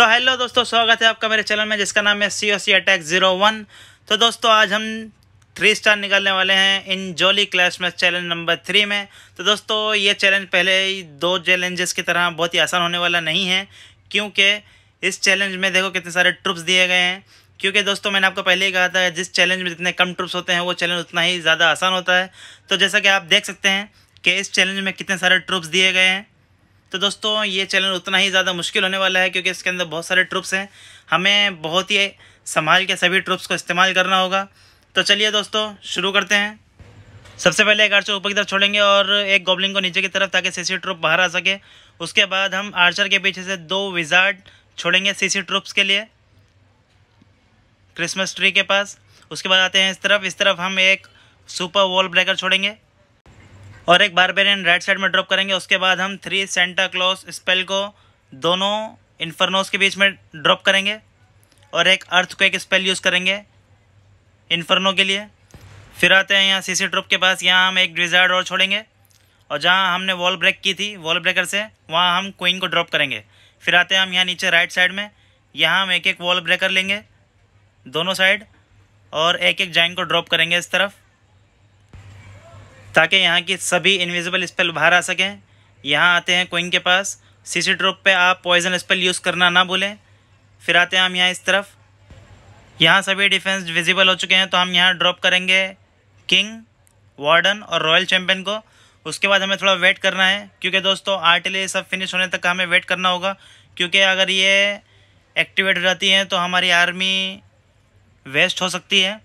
तो हेलो दोस्तों स्वागत है आपका मेरे चैनल में जिसका नाम है C O C attack zero one तो दोस्तों आज हम थ्री स्टार निकालने वाले हैं इन जोली क्लैश में चैलेंज नंबर थ्री में तो दोस्तों ये चैलेंज पहले ही दो चैलेंजेस की तरह बहुत ही आसान होने वाला नहीं है क्योंकि इस चैलेंज में देखो कितने सारे ट्रुप्स दिए गए हैं क्योंकि दोस्तों मैंने आपको पहले ही कहा था जिस चैलेंज में जितने कम ट्रुप्स होते हैं वो चैलेंज उतना ही ज़्यादा आसान होता है तो जैसा कि आप देख सकते हैं कि इस चैलेंज में कितने सारे ट्रुप्स दिए गए हैं तो दोस्तों ये चैलेंज उतना ही ज़्यादा मुश्किल होने वाला है क्योंकि इसके अंदर बहुत सारे ट्रुप्स हैं हमें बहुत ही संभाल के सभी ट्रुप्स को इस्तेमाल करना होगा तो चलिए दोस्तों शुरू करते हैं सबसे पहले एक आर्चर ऊपर की तरफ छोड़ेंगे और एक गोबलिंग को नीचे की तरफ ताकि सीसी ट्रुप बाहर आ सके उसके बाद हम आर्चर के पीछे से दो विजार्ड छोड़ेंगे सीसी ट्रुप्स के लिए क्रिसमस ट्री के पास उसके बाद आते हैं इस तरफ इस तरफ हम एक सुपर वॉल ब्रेकर छोड़ेंगे और एक बारबेरियन राइट साइड में ड्रॉप करेंगे उसके बाद हम थ्री सेंटा क्लॉज स्पेल को दोनों इन्फर्नोस के बीच में ड्रॉप करेंगे और एक अर्थ को एक स्पेल यूज़ करेंगे इन्फर्नो के लिए फिर आते हैं यहाँ सीसी ट्रुप के पास यहाँ हम एक डिजार्ड और छोड़ेंगे और जहाँ हमने वॉल ब्रेक की थी वॉल ब्रेकर से वहाँ हम क्वीन को ड्रॉप करेंगे फिर आते हैं हम यहाँ नीचे राइट साइड में यहाँ हम एक एक वॉल ब्रेकर लेंगे दोनों साइड और एक एक जाइन को ड्रॉप करेंगे इस तरफ ताकि यहाँ की सभी इन्विजिबल स्पेल बाहर आ सकें यहाँ आते हैं कोइन के पास सीसी ड्रॉप पे आप पॉइजन स्पेल यूज़ करना ना भूलें फिर आते हैं हम यहाँ इस तरफ यहाँ सभी डिफेंस विजिबल हो चुके हैं तो हम यहाँ ड्रॉप करेंगे किंग वार्डन और रॉयल चैम्पियन को उसके बाद हमें थोड़ा वेट करना है क्योंकि दोस्तों आर्टिले सब फिनिश होने तक हमें वेट करना होगा क्योंकि अगर ये एक्टिवेट हो जाती हैं तो हमारी आर्मी वेस्ट हो सकती है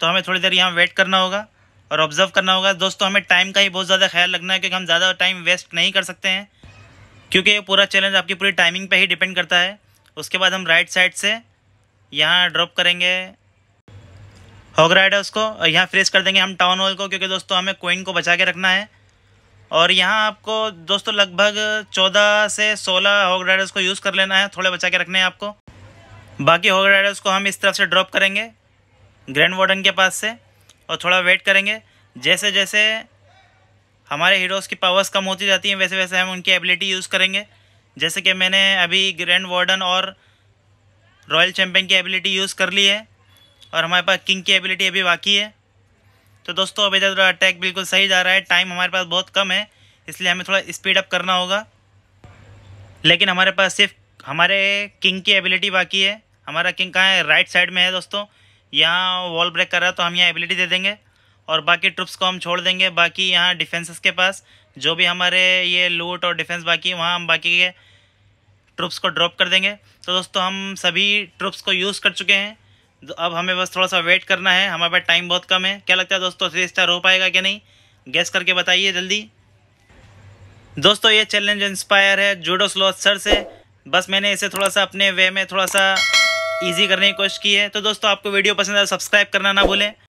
तो हमें थोड़ी देर यहाँ वेट करना होगा और ऑब्जर्व करना होगा दोस्तों हमें टाइम का ही बहुत ज़्यादा ख्याल रखना है क्योंकि हम ज़्यादा टाइम वेस्ट नहीं कर सकते हैं क्योंकि ये पूरा चैलेंज आपकी पूरी टाइमिंग पे ही डिपेंड करता है उसके बाद हम राइट साइड से यहाँ ड्रॉप करेंगे हॉग राइड है उसको और यहाँ फ्रेस कर देंगे हम टाउन हॉल को क्योंकि दोस्तों हमें कोइन को बचा के रखना है और यहाँ आपको दोस्तों लगभग चौदह से सोलह हॉग राइडर्स को यूज़ कर लेना है थोड़े बचा के रखने हैं आपको बाकी हॉग राइडर्स को हम इस तरफ से ड्रॉप करेंगे ग्रैंड वार्डन के पास से और थोड़ा वेट करेंगे जैसे जैसे हमारे हीरोज़ की पावर्स कम होती जाती हैं वैसे वैसे हम उनकी एबिलिटी यूज़ करेंगे जैसे कि मैंने अभी ग्रैंड वार्डन और रॉयल चैम्पियन की एबिलिटी यूज़ कर ली है और हमारे पास किंग की एबिलिटी अभी बाकी है तो दोस्तों अभी तक अटैक तो बिल्कुल सही जा रहा है टाइम हमारे पास बहुत कम है इसलिए हमें थोड़ा स्पीड अप करना होगा लेकिन हमारे पास सिर्फ हमारे किंग की एबिलिटी बाकी है हमारा किंग कहाँ है राइट साइड में है दोस्तों यहाँ वॉल ब्रेक कर रहा है तो हम यहाँ एबिलिटी दे देंगे और बाकी ट्रुप्स को हम छोड़ देंगे बाकी यहाँ डिफेंसेस के पास जो भी हमारे ये लूट और डिफेंस बाकी वहाँ हम बाकी के ट्रुप्स को ड्रॉप कर देंगे तो दोस्तों हम सभी ट्रुप्स को यूज़ कर चुके हैं तो अब हमें बस थोड़ा सा वेट करना है हमारे पास टाइम बहुत कम है क्या लगता है दोस्तों थ्री स्टार हो पाएगा कि नहीं गैस करके बताइए जल्दी दोस्तों ये चैलेंज इंस्पायर है जूडो स्लोथ सर से बस मैंने इसे थोड़ा सा अपने वे में थोड़ा सा ईजी करने की कोशिश की है तो दोस्तों आपको वीडियो पसंद आया तो सब्सक्राइब करना ना भूलें